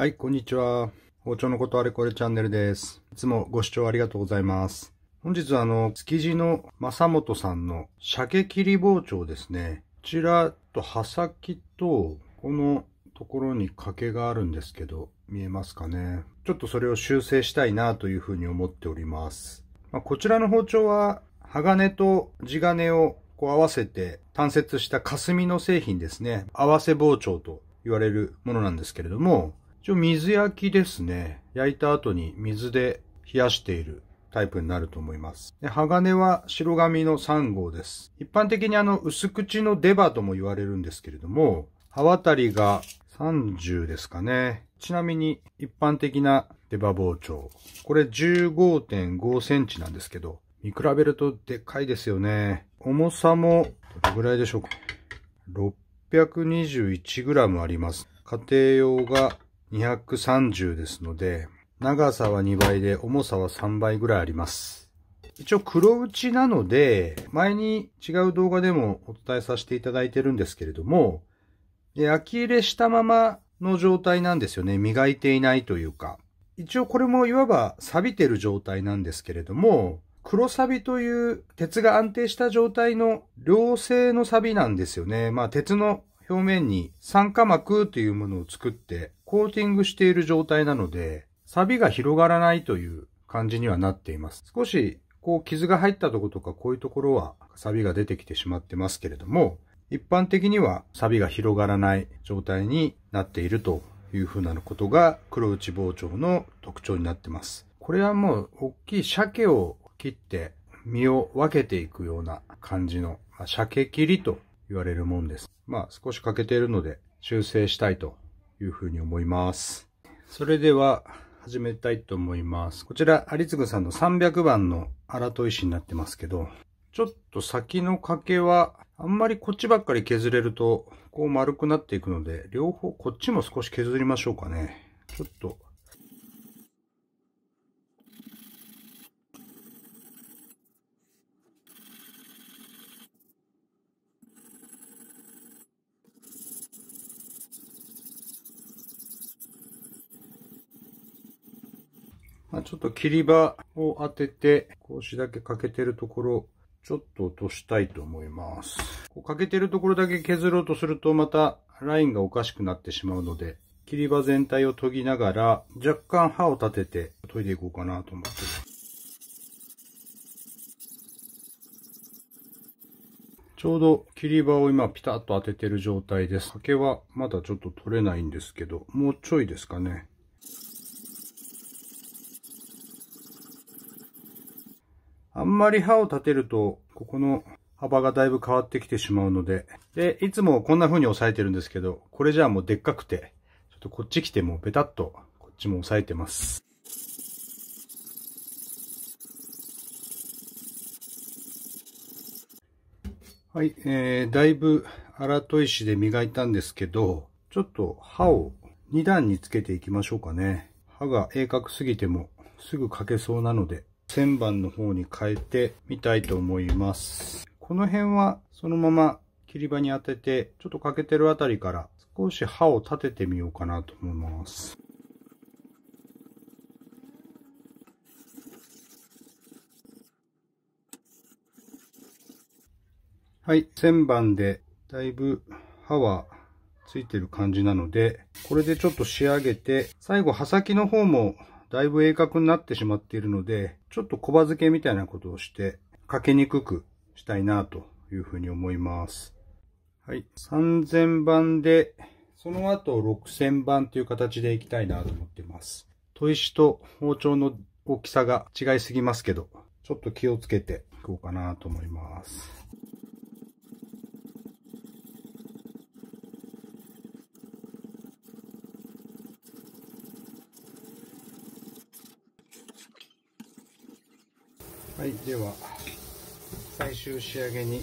はい、こんにちは。包丁のことあれこれチャンネルです。いつもご視聴ありがとうございます。本日はあの、築地の正本さんの鮭切り包丁ですね。こちらと刃先と、このところに欠けがあるんですけど、見えますかね。ちょっとそれを修正したいなというふうに思っております。まあ、こちらの包丁は、鋼と地金をこう合わせて単節した霞の製品ですね。合わせ包丁と言われるものなんですけれども、一応水焼きですね。焼いた後に水で冷やしているタイプになると思います。鋼は白紙の3号です。一般的にあの薄口のデバとも言われるんですけれども、刃渡りが30ですかね。ちなみに一般的な出バ包丁。これ15.5センチなんですけど、見比べるとでっかいですよね。重さもどれぐらいでしょうか。621g あります。家庭用が230ですので、長さは2倍で重さは3倍ぐらいあります。一応黒打ちなので、前に違う動画でもお伝えさせていただいてるんですけれども、焼き入れしたままの状態なんですよね。磨いていないというか。一応これもいわば錆びてる状態なんですけれども、黒錆という鉄が安定した状態の良性の錆なんですよね。まあ鉄の表面に酸化膜というものを作ってコーティングしている状態なので、錆が広がらないという感じにはなっています。少しこう傷が入ったとことかこういうところは錆が出てきてしまってますけれども、一般的には錆が広がらない状態になっているというふうなことが黒内包丁の特徴になってます。これはもう大きい鮭を切って身を分けていくような感じの鮭切りと言われるもんです。まあ少し欠けているので修正したいというふうに思います。それでは始めたいと思います。こちら有次さんの300番の荒砥石になってますけど、ちょっと先の欠けはあんまりこっちばっかり削れるとこう丸くなっていくので、両方こっちも少し削りましょうかね。ちょっとまあ、ちょっと切り場を当てて、格子だけ欠けてるところ、ちょっと落としたいと思います。欠けてるところだけ削ろうとすると、またラインがおかしくなってしまうので、切り場全体を研ぎながら、若干刃を立てて研いでいこうかなと思ってます。ちょうど切り場を今ピタッと当ててる状態です。竹はまだちょっと取れないんですけど、もうちょいですかね。あんまり刃を立てると、ここの幅がだいぶ変わってきてしまうので、で、いつもこんな風に押さえてるんですけど、これじゃあもうでっかくて、ちょっとこっち来てもベタッと、こっちも押さえてます。はい、えー、だいぶ荒砥石で磨いたんですけど、ちょっと刃を2段につけていきましょうかね。刃が鋭角すぎてもすぐ欠けそうなので、旋盤の方に変えてみたいと思います。この辺はそのまま切り場に当てて、ちょっと欠けてるあたりから少し刃を立ててみようかなと思います。はい、旋盤でだいぶ刃はついてる感じなので、これでちょっと仕上げて、最後刃先の方もだいぶ鋭角になってしまっているので、ちょっと小葉付けみたいなことをして、かけにくくしたいなというふうに思います。はい。3000番で、その後6000番という形でいきたいなと思ってます。砥石と包丁の大きさが違いすぎますけど、ちょっと気をつけていこうかなと思います。はいでは最終仕上げに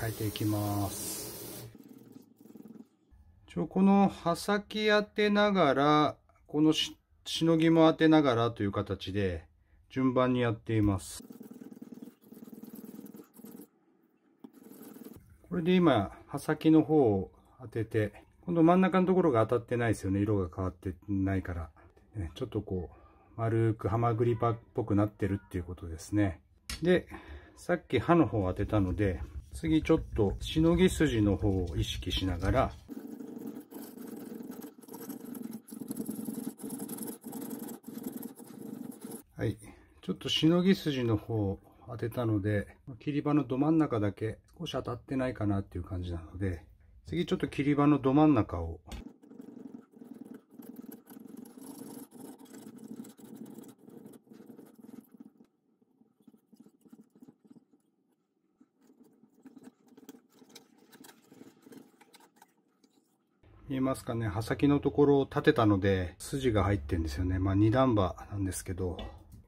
変えていきますちょこの刃先当てながらこのしのぎも当てながらという形で順番にやっていますこれで今刃先の方を当てて今度真ん中のところが当たってないですよね色が変わってないから、ね、ちょっとこう丸くハマグリっぽくなってるっていうことですねで、さっき刃の方を当てたので、次ちょっとしのぎ筋の方を意識しながら、はい。ちょっとしのぎ筋の方を当てたので、切り場のど真ん中だけ少し当たってないかなっていう感じなので、次ちょっと切り場のど真ん中を見えますかね、刃先のところを立てたので、筋が入ってんですよね。まあ、2段刃なんですけど、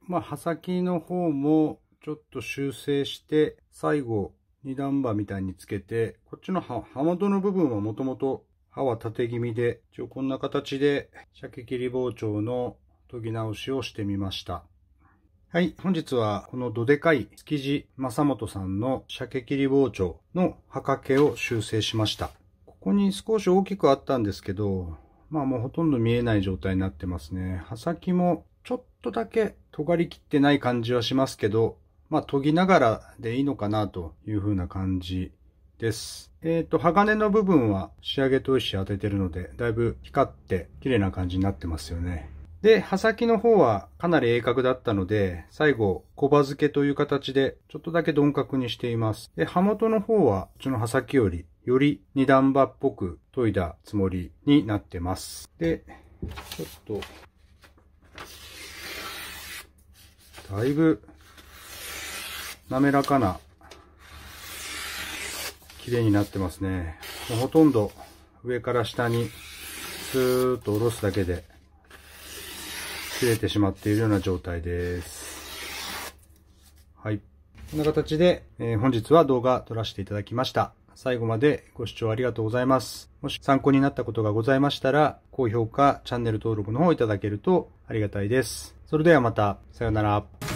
まあ、刃先の方もちょっと修正して、最後、2段刃みたいにつけて、こっちの刃元の部分はもともと刃は縦気味で、一応こんな形で、鮭切り包丁の研ぎ直しをしてみました。はい、本日はこのどでかい築地正本さんの鮭切り包丁の刃掛けを修正しました。ここに少し大きくあったんですけど、まあもうほとんど見えない状態になってますね。刃先もちょっとだけ尖りきってない感じはしますけど、まあ研ぎながらでいいのかなという風な感じです。えっ、ー、と、鋼の部分は仕上げと石当ててるので、だいぶ光って綺麗な感じになってますよね。で、刃先の方はかなり鋭角だったので、最後、小葉付けという形で、ちょっとだけ鈍角にしています。で、刃元の方は、うちの刃先よりより二段刃っぽく研いだつもりになってます。で、ちょっと、だいぶ滑らかな綺麗になってますね。もうほとんど上から下にスーッと下ろすだけで切れてしまっているような状態です。はい。こんな形で、えー、本日は動画撮らせていただきました。最後までご視聴ありがとうございます。もし参考になったことがございましたら、高評価、チャンネル登録の方いただけるとありがたいです。それではまた、さようなら。